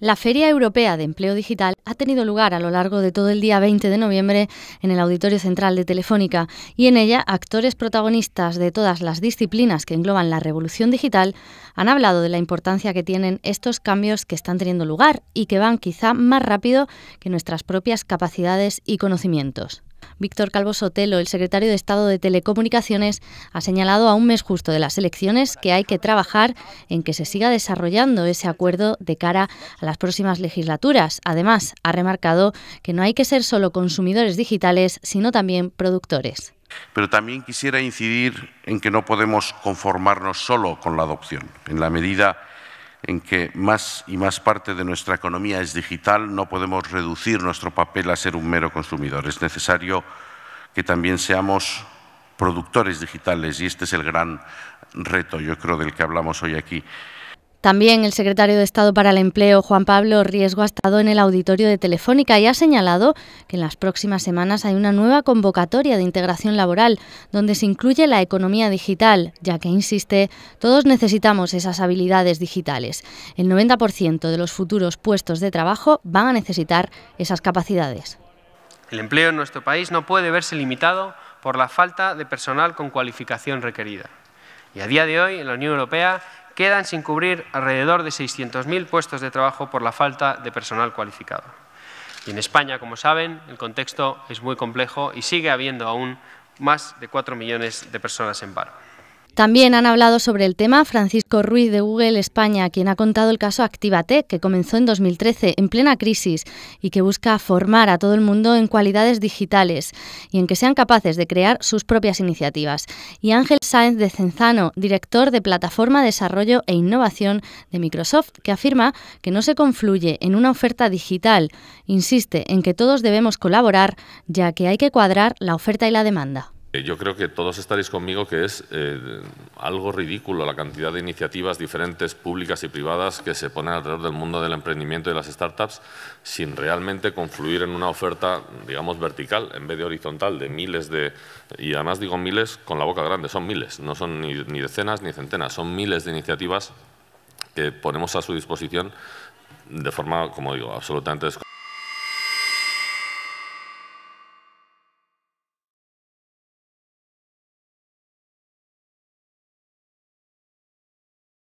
La Feria Europea de Empleo Digital ha tenido lugar a lo largo de todo el día 20 de noviembre en el Auditorio Central de Telefónica y en ella actores protagonistas de todas las disciplinas que engloban la revolución digital han hablado de la importancia que tienen estos cambios que están teniendo lugar y que van quizá más rápido que nuestras propias capacidades y conocimientos. Víctor Calvo Sotelo, el secretario de Estado de Telecomunicaciones, ha señalado a un mes justo de las elecciones que hay que trabajar en que se siga desarrollando ese acuerdo de cara a las próximas legislaturas. Además, ha remarcado que no hay que ser solo consumidores digitales, sino también productores. Pero también quisiera incidir en que no podemos conformarnos solo con la adopción, en la medida en que más y más parte de nuestra economía es digital, no podemos reducir nuestro papel a ser un mero consumidor. Es necesario que también seamos productores digitales y este es el gran reto, yo creo, del que hablamos hoy aquí. También el secretario de Estado para el Empleo, Juan Pablo Riesgo, ha estado en el auditorio de Telefónica y ha señalado que en las próximas semanas hay una nueva convocatoria de integración laboral donde se incluye la economía digital, ya que, insiste, todos necesitamos esas habilidades digitales. El 90% de los futuros puestos de trabajo van a necesitar esas capacidades. El empleo en nuestro país no puede verse limitado por la falta de personal con cualificación requerida. Y a día de hoy, en la Unión Europea, quedan sin cubrir alrededor de 600.000 puestos de trabajo por la falta de personal cualificado. Y en España, como saben, el contexto es muy complejo y sigue habiendo aún más de 4 millones de personas en paro. También han hablado sobre el tema Francisco Ruiz de Google España, quien ha contado el caso Actívate, que comenzó en 2013 en plena crisis y que busca formar a todo el mundo en cualidades digitales y en que sean capaces de crear sus propias iniciativas. Y Ángel Sáenz de Cenzano, director de Plataforma Desarrollo e Innovación de Microsoft, que afirma que no se confluye en una oferta digital. Insiste en que todos debemos colaborar, ya que hay que cuadrar la oferta y la demanda. Eh, yo creo que todos estaréis conmigo que es eh, algo ridículo la cantidad de iniciativas diferentes, públicas y privadas, que se ponen alrededor del mundo del emprendimiento y de las startups sin realmente confluir en una oferta, digamos, vertical en vez de horizontal, de miles de... Y además digo miles con la boca grande, son miles, no son ni, ni decenas ni centenas, son miles de iniciativas que ponemos a su disposición de forma, como digo, absolutamente desconocida.